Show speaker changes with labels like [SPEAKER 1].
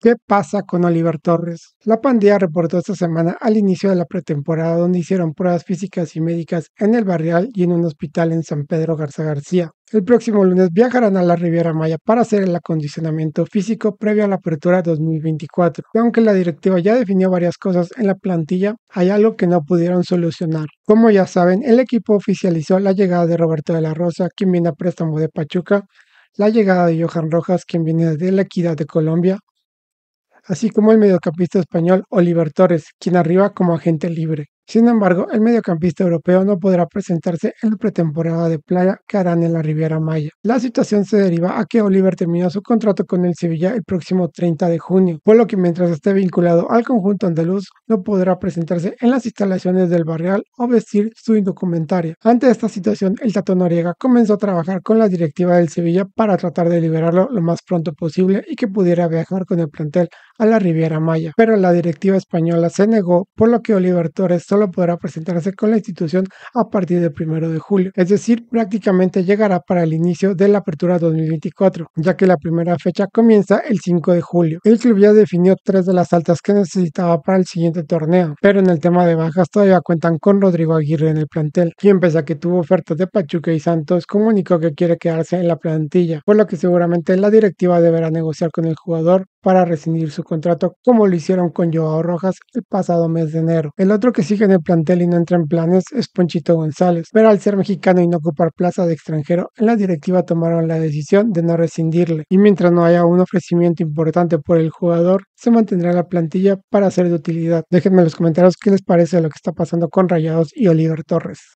[SPEAKER 1] ¿Qué pasa con Oliver Torres? La pandilla reportó esta semana al inicio de la pretemporada donde hicieron pruebas físicas y médicas en el barrial y en un hospital en San Pedro Garza García. El próximo lunes viajarán a la Riviera Maya para hacer el acondicionamiento físico previo a la apertura 2024. aunque la directiva ya definió varias cosas en la plantilla, hay algo que no pudieron solucionar. Como ya saben, el equipo oficializó la llegada de Roberto de la Rosa, quien viene a préstamo de Pachuca, la llegada de Johan Rojas, quien viene de la Equidad de Colombia, así como el mediocampista español Oliver Torres, quien arriba como agente libre. Sin embargo, el mediocampista europeo no podrá presentarse en la pretemporada de playa que harán en la Riviera Maya. La situación se deriva a que Oliver terminó su contrato con el Sevilla el próximo 30 de junio, por lo que mientras esté vinculado al conjunto andaluz, no podrá presentarse en las instalaciones del barrial o vestir su indocumentaria. Ante esta situación, el Tato Noriega comenzó a trabajar con la directiva del Sevilla para tratar de liberarlo lo más pronto posible y que pudiera viajar con el plantel a la Riviera Maya, pero la directiva española se negó, por lo que Oliver Torres solo podrá presentarse con la institución a partir del 1 de julio, es decir, prácticamente llegará para el inicio de la apertura 2024, ya que la primera fecha comienza el 5 de julio. El club ya definió tres de las altas que necesitaba para el siguiente torneo, pero en el tema de bajas todavía cuentan con Rodrigo Aguirre en el plantel, quien pese a que tuvo ofertas de Pachuca y Santos, comunicó que quiere quedarse en la plantilla, por lo que seguramente la directiva deberá negociar con el jugador para rescindir su contrato como lo hicieron con Joao Rojas el pasado mes de enero. El otro que sigue en el plantel y no entra en planes es Ponchito González, pero al ser mexicano y no ocupar plaza de extranjero, en la directiva tomaron la decisión de no rescindirle y mientras no haya un ofrecimiento importante por el jugador, se mantendrá la plantilla para ser de utilidad. Déjenme en los comentarios qué les parece lo que está pasando con Rayados y Oliver Torres.